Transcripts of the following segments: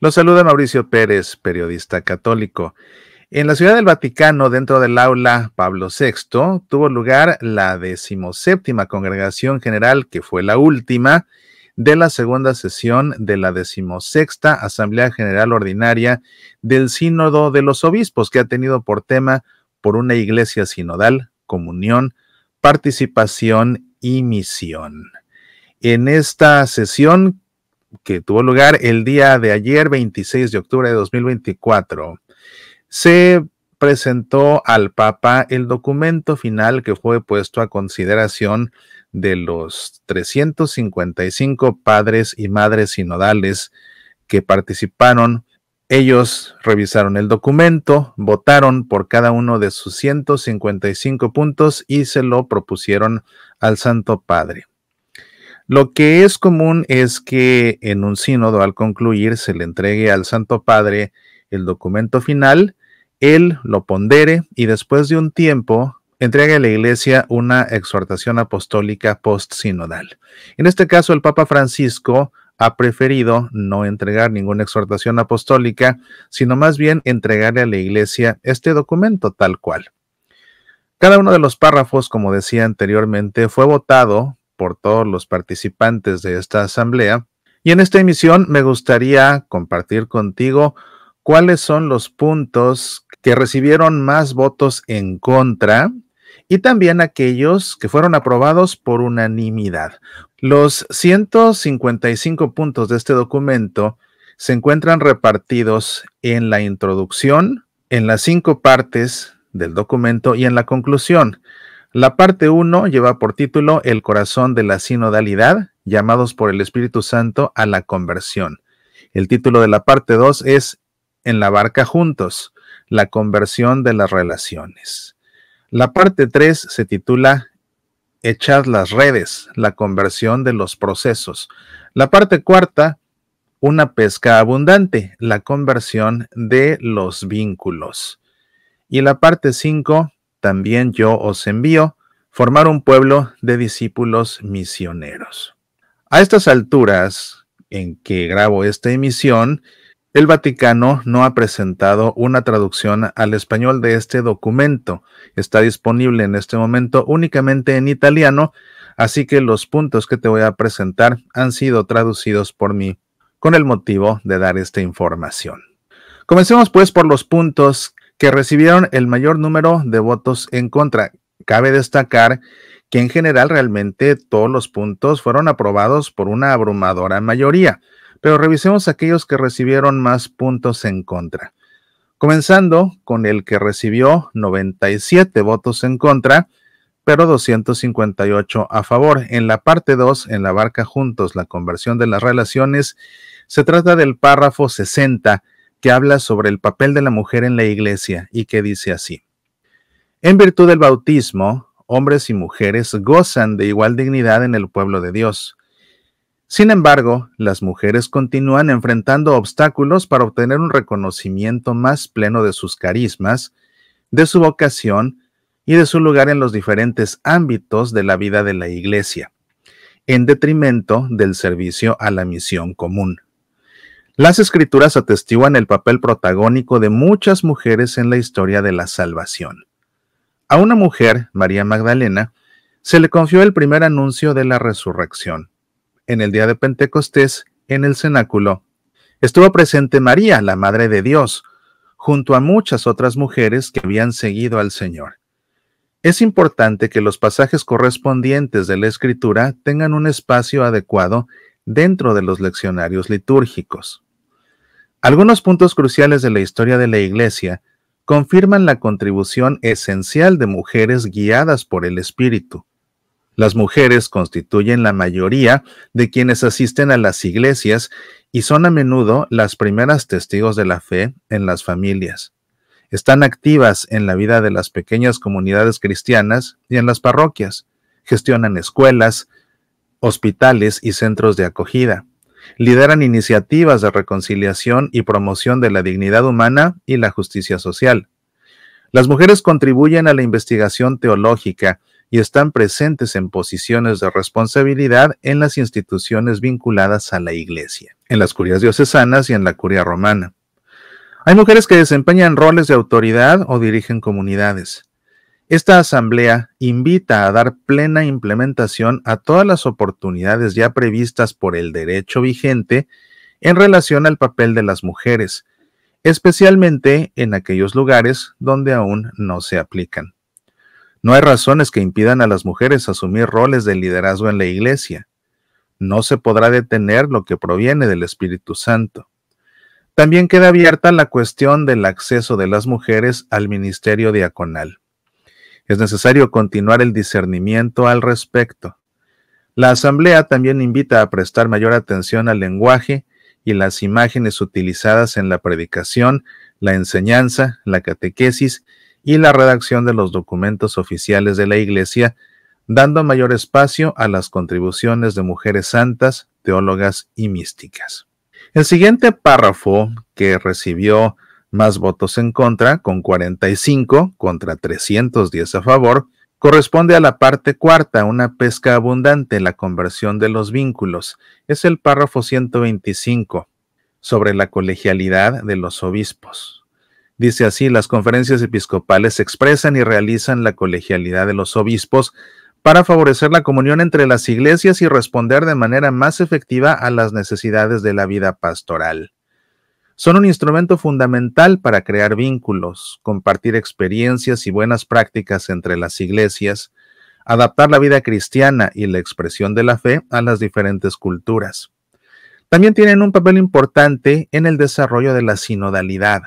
Los saluda Mauricio Pérez, periodista católico. En la Ciudad del Vaticano, dentro del aula Pablo VI, tuvo lugar la decimoséptima congregación general, que fue la última, de la segunda sesión de la decimosexta Asamblea General Ordinaria del Sínodo de los Obispos, que ha tenido por tema por una iglesia sinodal, comunión, participación y misión. En esta sesión que tuvo lugar el día de ayer, 26 de octubre de 2024, se presentó al Papa el documento final que fue puesto a consideración de los 355 padres y madres sinodales que participaron. Ellos revisaron el documento, votaron por cada uno de sus 155 puntos y se lo propusieron al Santo Padre. Lo que es común es que en un sínodo al concluir se le entregue al Santo Padre el documento final él lo pondere y después de un tiempo entregue a la Iglesia una exhortación apostólica post-sinodal. En este caso, el Papa Francisco ha preferido no entregar ninguna exhortación apostólica, sino más bien entregarle a la Iglesia este documento tal cual. Cada uno de los párrafos, como decía anteriormente, fue votado por todos los participantes de esta asamblea. Y en esta emisión me gustaría compartir contigo cuáles son los puntos que recibieron más votos en contra y también aquellos que fueron aprobados por unanimidad. Los 155 puntos de este documento se encuentran repartidos en la introducción, en las cinco partes del documento y en la conclusión. La parte 1 lleva por título El corazón de la sinodalidad, llamados por el Espíritu Santo a la conversión. El título de la parte 2 es En la barca juntos la conversión de las relaciones. La parte 3 se titula Echar las redes, la conversión de los procesos. La parte cuarta, una pesca abundante, la conversión de los vínculos. Y la parte 5, también yo os envío, formar un pueblo de discípulos misioneros. A estas alturas en que grabo esta emisión, el Vaticano no ha presentado una traducción al español de este documento. Está disponible en este momento únicamente en italiano, así que los puntos que te voy a presentar han sido traducidos por mí con el motivo de dar esta información. Comencemos pues por los puntos que recibieron el mayor número de votos en contra. Cabe destacar que en general realmente todos los puntos fueron aprobados por una abrumadora mayoría pero revisemos aquellos que recibieron más puntos en contra. Comenzando con el que recibió 97 votos en contra, pero 258 a favor. En la parte 2, en la barca juntos, la conversión de las relaciones, se trata del párrafo 60 que habla sobre el papel de la mujer en la iglesia y que dice así. En virtud del bautismo, hombres y mujeres gozan de igual dignidad en el pueblo de Dios. Sin embargo, las mujeres continúan enfrentando obstáculos para obtener un reconocimiento más pleno de sus carismas, de su vocación y de su lugar en los diferentes ámbitos de la vida de la Iglesia, en detrimento del servicio a la misión común. Las escrituras atestiguan el papel protagónico de muchas mujeres en la historia de la salvación. A una mujer, María Magdalena, se le confió el primer anuncio de la resurrección en el día de Pentecostés en el cenáculo, estuvo presente María, la Madre de Dios, junto a muchas otras mujeres que habían seguido al Señor. Es importante que los pasajes correspondientes de la Escritura tengan un espacio adecuado dentro de los leccionarios litúrgicos. Algunos puntos cruciales de la historia de la Iglesia confirman la contribución esencial de mujeres guiadas por el Espíritu, las mujeres constituyen la mayoría de quienes asisten a las iglesias y son a menudo las primeras testigos de la fe en las familias. Están activas en la vida de las pequeñas comunidades cristianas y en las parroquias. Gestionan escuelas, hospitales y centros de acogida. Lideran iniciativas de reconciliación y promoción de la dignidad humana y la justicia social. Las mujeres contribuyen a la investigación teológica y están presentes en posiciones de responsabilidad en las instituciones vinculadas a la Iglesia, en las Curias diocesanas y en la curia romana. Hay mujeres que desempeñan roles de autoridad o dirigen comunidades. Esta asamblea invita a dar plena implementación a todas las oportunidades ya previstas por el derecho vigente en relación al papel de las mujeres, especialmente en aquellos lugares donde aún no se aplican. No hay razones que impidan a las mujeres asumir roles de liderazgo en la iglesia. No se podrá detener lo que proviene del Espíritu Santo. También queda abierta la cuestión del acceso de las mujeres al ministerio diaconal. Es necesario continuar el discernimiento al respecto. La Asamblea también invita a prestar mayor atención al lenguaje y las imágenes utilizadas en la predicación, la enseñanza, la catequesis y la redacción de los documentos oficiales de la Iglesia, dando mayor espacio a las contribuciones de mujeres santas, teólogas y místicas. El siguiente párrafo, que recibió más votos en contra, con 45 contra 310 a favor, corresponde a la parte cuarta, una pesca abundante, la conversión de los vínculos. Es el párrafo 125 sobre la colegialidad de los obispos. Dice así, las conferencias episcopales expresan y realizan la colegialidad de los obispos para favorecer la comunión entre las iglesias y responder de manera más efectiva a las necesidades de la vida pastoral. Son un instrumento fundamental para crear vínculos, compartir experiencias y buenas prácticas entre las iglesias, adaptar la vida cristiana y la expresión de la fe a las diferentes culturas. También tienen un papel importante en el desarrollo de la sinodalidad,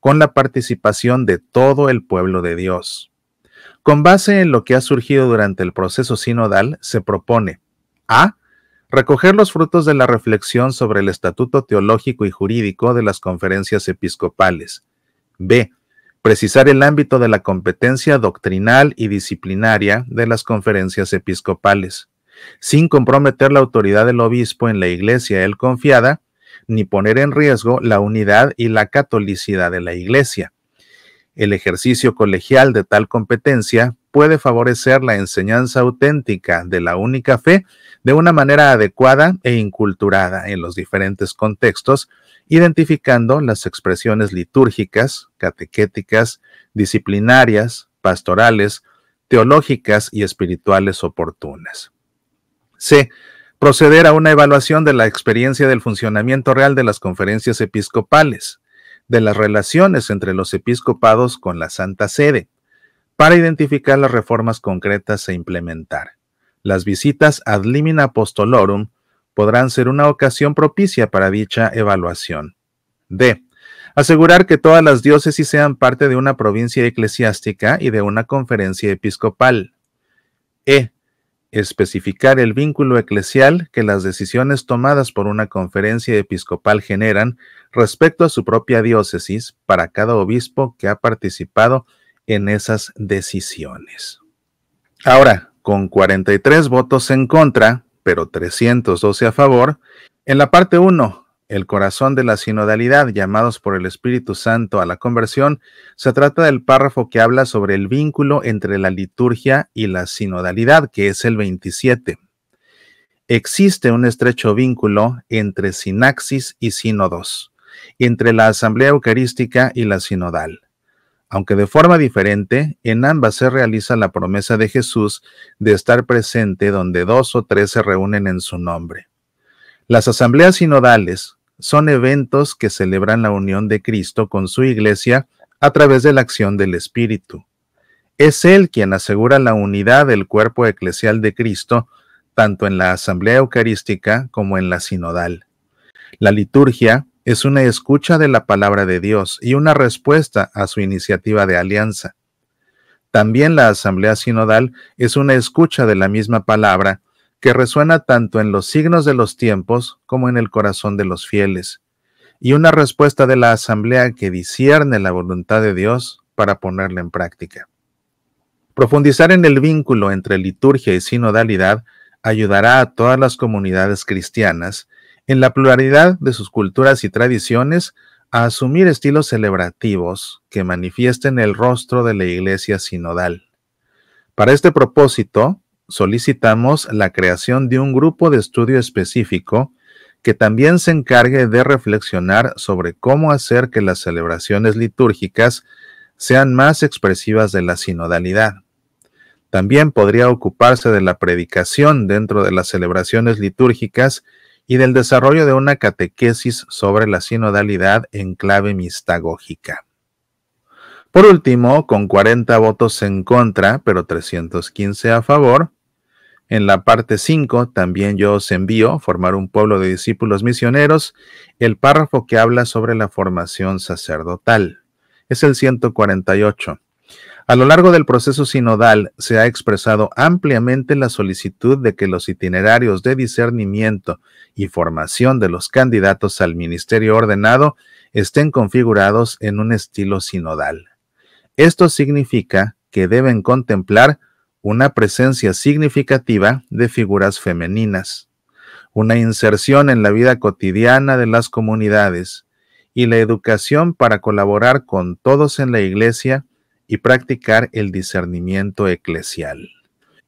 con la participación de todo el pueblo de Dios. Con base en lo que ha surgido durante el proceso sinodal, se propone a recoger los frutos de la reflexión sobre el estatuto teológico y jurídico de las conferencias episcopales. B. Precisar el ámbito de la competencia doctrinal y disciplinaria de las conferencias episcopales, sin comprometer la autoridad del obispo en la iglesia él confiada ni poner en riesgo la unidad y la catolicidad de la Iglesia. El ejercicio colegial de tal competencia puede favorecer la enseñanza auténtica de la única fe de una manera adecuada e inculturada en los diferentes contextos, identificando las expresiones litúrgicas, catequéticas, disciplinarias, pastorales, teológicas y espirituales oportunas. C proceder a una evaluación de la experiencia del funcionamiento real de las conferencias episcopales, de las relaciones entre los episcopados con la Santa Sede, para identificar las reformas concretas a e implementar. Las visitas ad limina apostolorum podrán ser una ocasión propicia para dicha evaluación. D. Asegurar que todas las diócesis sean parte de una provincia eclesiástica y de una conferencia episcopal. E especificar el vínculo eclesial que las decisiones tomadas por una conferencia episcopal generan respecto a su propia diócesis para cada obispo que ha participado en esas decisiones. Ahora, con 43 votos en contra, pero 312 a favor, en la parte 1 el corazón de la sinodalidad, llamados por el Espíritu Santo a la conversión, se trata del párrafo que habla sobre el vínculo entre la liturgia y la sinodalidad, que es el 27. Existe un estrecho vínculo entre sinaxis y sínodos, entre la asamblea eucarística y la sinodal. Aunque de forma diferente, en ambas se realiza la promesa de Jesús de estar presente donde dos o tres se reúnen en su nombre. Las asambleas sinodales, son eventos que celebran la unión de Cristo con su iglesia a través de la acción del Espíritu. Es Él quien asegura la unidad del cuerpo eclesial de Cristo, tanto en la asamblea eucarística como en la sinodal. La liturgia es una escucha de la palabra de Dios y una respuesta a su iniciativa de alianza. También la asamblea sinodal es una escucha de la misma palabra que resuena tanto en los signos de los tiempos como en el corazón de los fieles, y una respuesta de la asamblea que discierne la voluntad de Dios para ponerla en práctica. Profundizar en el vínculo entre liturgia y sinodalidad ayudará a todas las comunidades cristianas, en la pluralidad de sus culturas y tradiciones, a asumir estilos celebrativos que manifiesten el rostro de la iglesia sinodal. Para este propósito, solicitamos la creación de un grupo de estudio específico que también se encargue de reflexionar sobre cómo hacer que las celebraciones litúrgicas sean más expresivas de la sinodalidad. También podría ocuparse de la predicación dentro de las celebraciones litúrgicas y del desarrollo de una catequesis sobre la sinodalidad en clave mistagógica. Por último, con 40 votos en contra, pero 315 a favor, en la parte 5, también yo os envío formar un pueblo de discípulos misioneros, el párrafo que habla sobre la formación sacerdotal. Es el 148. A lo largo del proceso sinodal se ha expresado ampliamente la solicitud de que los itinerarios de discernimiento y formación de los candidatos al ministerio ordenado estén configurados en un estilo sinodal. Esto significa que deben contemplar una presencia significativa de figuras femeninas, una inserción en la vida cotidiana de las comunidades y la educación para colaborar con todos en la iglesia y practicar el discernimiento eclesial.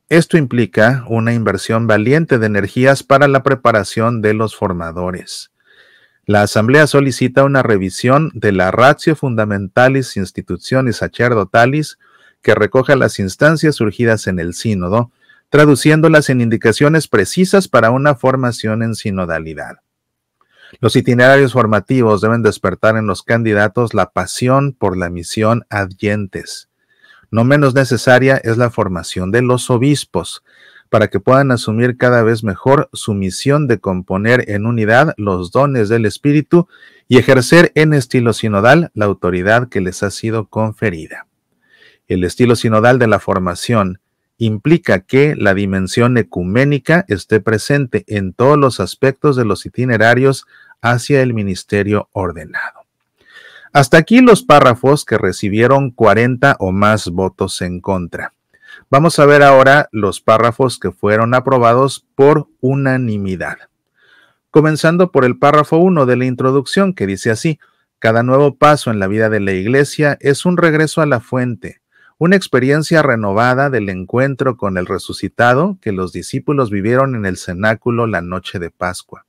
Esto implica una inversión valiente de energías para la preparación de los formadores. La Asamblea solicita una revisión de la ratio fundamentalis Instituciones sacerdotalis que recoja las instancias surgidas en el sínodo, traduciéndolas en indicaciones precisas para una formación en sinodalidad. Los itinerarios formativos deben despertar en los candidatos la pasión por la misión adyentes. No menos necesaria es la formación de los obispos, para que puedan asumir cada vez mejor su misión de componer en unidad los dones del Espíritu y ejercer en estilo sinodal la autoridad que les ha sido conferida. El estilo sinodal de la formación implica que la dimensión ecuménica esté presente en todos los aspectos de los itinerarios hacia el ministerio ordenado. Hasta aquí los párrafos que recibieron 40 o más votos en contra. Vamos a ver ahora los párrafos que fueron aprobados por unanimidad. Comenzando por el párrafo 1 de la introducción que dice así, cada nuevo paso en la vida de la iglesia es un regreso a la fuente, una experiencia renovada del encuentro con el resucitado que los discípulos vivieron en el cenáculo la noche de Pascua.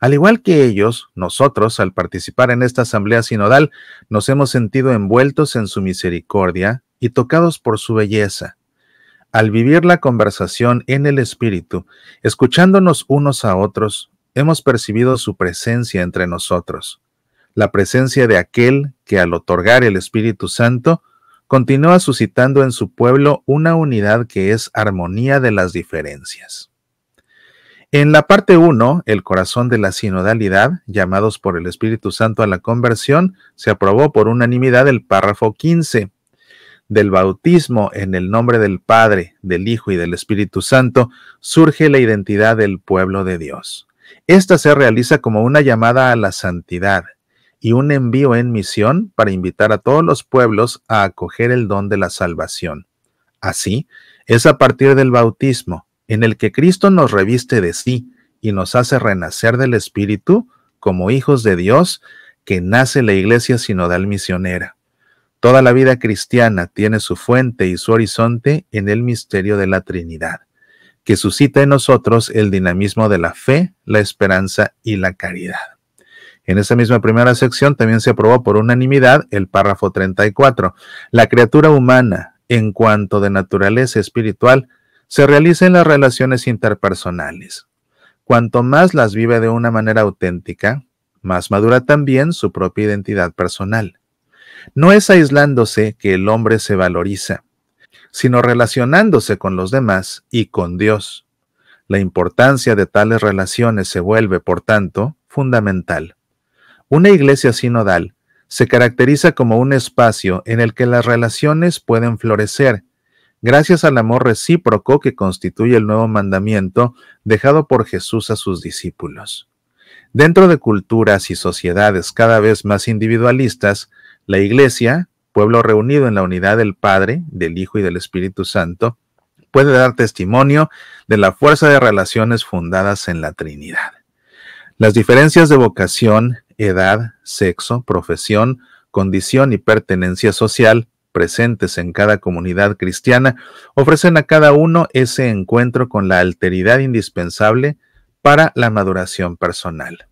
Al igual que ellos, nosotros, al participar en esta asamblea sinodal, nos hemos sentido envueltos en su misericordia y tocados por su belleza. Al vivir la conversación en el Espíritu, escuchándonos unos a otros, hemos percibido su presencia entre nosotros, la presencia de aquel que al otorgar el Espíritu Santo continúa suscitando en su pueblo una unidad que es armonía de las diferencias. En la parte 1, el corazón de la sinodalidad, llamados por el Espíritu Santo a la conversión, se aprobó por unanimidad el párrafo 15 del bautismo en el nombre del Padre, del Hijo y del Espíritu Santo, surge la identidad del pueblo de Dios. Esta se realiza como una llamada a la santidad, y un envío en misión para invitar a todos los pueblos a acoger el don de la salvación. Así, es a partir del bautismo, en el que Cristo nos reviste de sí y nos hace renacer del Espíritu como hijos de Dios, que nace la Iglesia Sinodal Misionera. Toda la vida cristiana tiene su fuente y su horizonte en el misterio de la Trinidad, que suscita en nosotros el dinamismo de la fe, la esperanza y la caridad. En esa misma primera sección también se aprobó por unanimidad el párrafo 34. La criatura humana, en cuanto de naturaleza espiritual, se realiza en las relaciones interpersonales. Cuanto más las vive de una manera auténtica, más madura también su propia identidad personal. No es aislándose que el hombre se valoriza, sino relacionándose con los demás y con Dios. La importancia de tales relaciones se vuelve, por tanto, fundamental. Una iglesia sinodal se caracteriza como un espacio en el que las relaciones pueden florecer, gracias al amor recíproco que constituye el nuevo mandamiento dejado por Jesús a sus discípulos. Dentro de culturas y sociedades cada vez más individualistas, la Iglesia, pueblo reunido en la unidad del Padre, del Hijo y del Espíritu Santo, puede dar testimonio de la fuerza de relaciones fundadas en la Trinidad. Las diferencias de vocación edad, sexo, profesión, condición y pertenencia social presentes en cada comunidad cristiana ofrecen a cada uno ese encuentro con la alteridad indispensable para la maduración personal.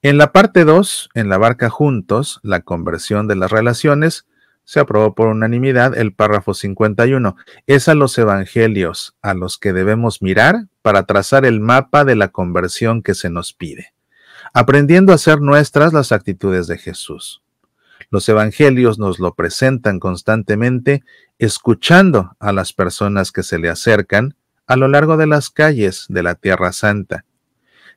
En la parte 2, en la barca juntos, la conversión de las relaciones, se aprobó por unanimidad el párrafo 51. Es a los evangelios a los que debemos mirar para trazar el mapa de la conversión que se nos pide aprendiendo a hacer nuestras las actitudes de Jesús. Los evangelios nos lo presentan constantemente, escuchando a las personas que se le acercan a lo largo de las calles de la Tierra Santa.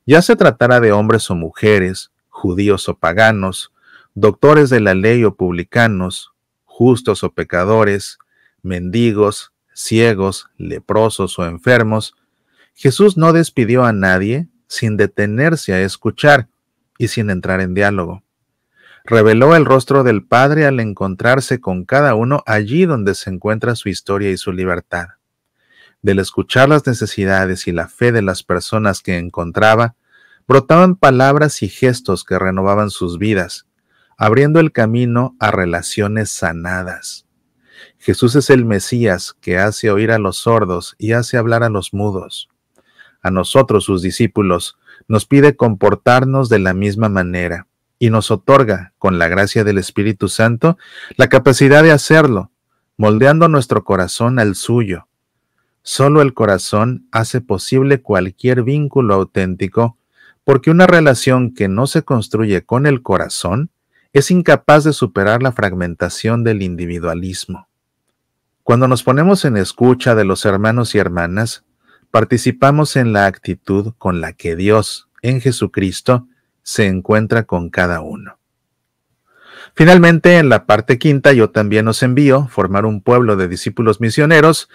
Ya se tratara de hombres o mujeres, judíos o paganos, doctores de la ley o publicanos, justos o pecadores, mendigos, ciegos, leprosos o enfermos, Jesús no despidió a nadie sin detenerse a escuchar y sin entrar en diálogo. Reveló el rostro del Padre al encontrarse con cada uno allí donde se encuentra su historia y su libertad. Del escuchar las necesidades y la fe de las personas que encontraba, brotaban palabras y gestos que renovaban sus vidas, abriendo el camino a relaciones sanadas. Jesús es el Mesías que hace oír a los sordos y hace hablar a los mudos a nosotros sus discípulos, nos pide comportarnos de la misma manera y nos otorga, con la gracia del Espíritu Santo, la capacidad de hacerlo, moldeando nuestro corazón al suyo. Solo el corazón hace posible cualquier vínculo auténtico, porque una relación que no se construye con el corazón es incapaz de superar la fragmentación del individualismo. Cuando nos ponemos en escucha de los hermanos y hermanas, participamos en la actitud con la que Dios en Jesucristo se encuentra con cada uno. Finalmente, en la parte quinta, yo también os envío formar un pueblo de discípulos misioneros.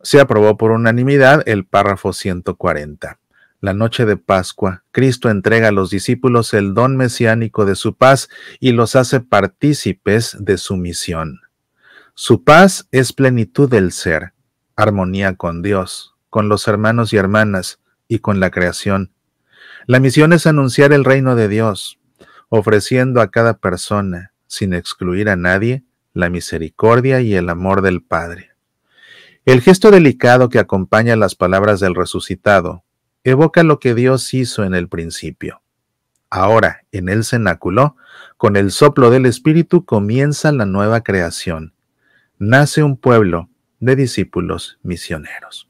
Se aprobó por unanimidad el párrafo 140. La noche de Pascua, Cristo entrega a los discípulos el don mesiánico de su paz y los hace partícipes de su misión. Su paz es plenitud del ser, armonía con Dios, con los hermanos y hermanas y con la creación. La misión es anunciar el reino de Dios, ofreciendo a cada persona, sin excluir a nadie, la misericordia y el amor del Padre. El gesto delicado que acompaña las palabras del resucitado evoca lo que Dios hizo en el principio. Ahora, en el cenáculo, con el soplo del Espíritu comienza la nueva creación. Nace un pueblo de discípulos misioneros.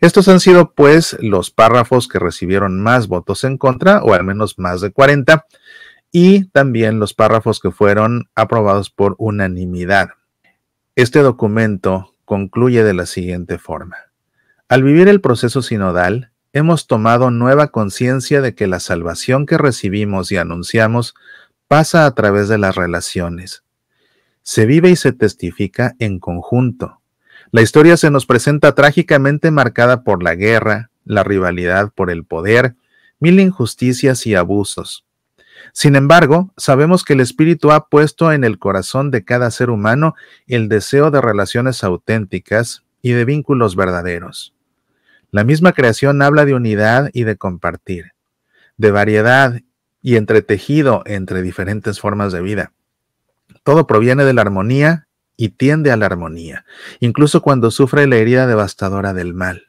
Estos han sido pues los párrafos que recibieron más votos en contra, o al menos más de 40, y también los párrafos que fueron aprobados por unanimidad. Este documento concluye de la siguiente forma. Al vivir el proceso sinodal, hemos tomado nueva conciencia de que la salvación que recibimos y anunciamos pasa a través de las relaciones. Se vive y se testifica en conjunto, la historia se nos presenta trágicamente marcada por la guerra, la rivalidad por el poder, mil injusticias y abusos. Sin embargo, sabemos que el Espíritu ha puesto en el corazón de cada ser humano el deseo de relaciones auténticas y de vínculos verdaderos. La misma creación habla de unidad y de compartir, de variedad y entretejido entre diferentes formas de vida. Todo proviene de la armonía y tiende a la armonía, incluso cuando sufre la herida devastadora del mal.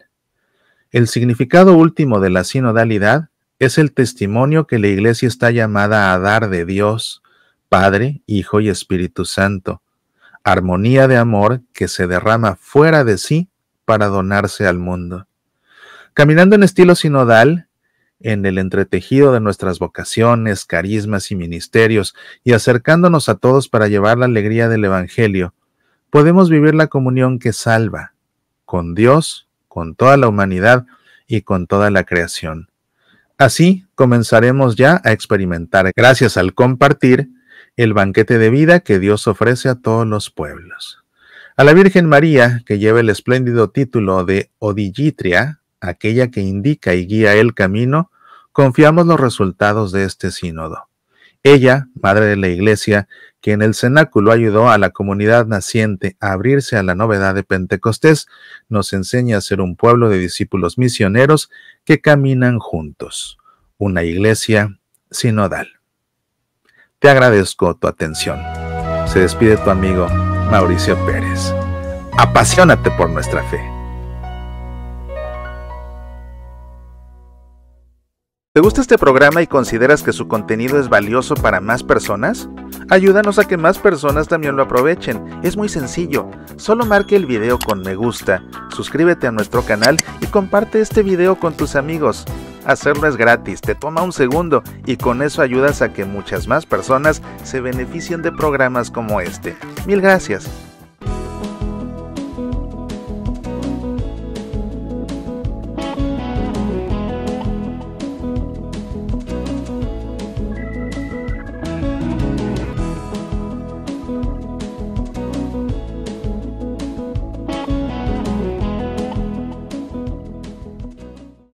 El significado último de la sinodalidad es el testimonio que la Iglesia está llamada a dar de Dios, Padre, Hijo y Espíritu Santo, armonía de amor que se derrama fuera de sí para donarse al mundo. Caminando en estilo sinodal, en el entretejido de nuestras vocaciones, carismas y ministerios, y acercándonos a todos para llevar la alegría del Evangelio, podemos vivir la comunión que salva con Dios, con toda la humanidad y con toda la creación. Así comenzaremos ya a experimentar, gracias al compartir, el banquete de vida que Dios ofrece a todos los pueblos. A la Virgen María, que lleva el espléndido título de Odigitria, aquella que indica y guía el camino, confiamos los resultados de este sínodo. Ella, Madre de la Iglesia, que en el cenáculo ayudó a la comunidad naciente a abrirse a la novedad de Pentecostés, nos enseña a ser un pueblo de discípulos misioneros que caminan juntos, una iglesia sinodal. Te agradezco tu atención. Se despide tu amigo Mauricio Pérez. Apasionate por nuestra fe. ¿Te gusta este programa y consideras que su contenido es valioso para más personas? Ayúdanos a que más personas también lo aprovechen. Es muy sencillo. Solo marque el video con me gusta, suscríbete a nuestro canal y comparte este video con tus amigos. Hacerlo es gratis, te toma un segundo y con eso ayudas a que muchas más personas se beneficien de programas como este. Mil gracias.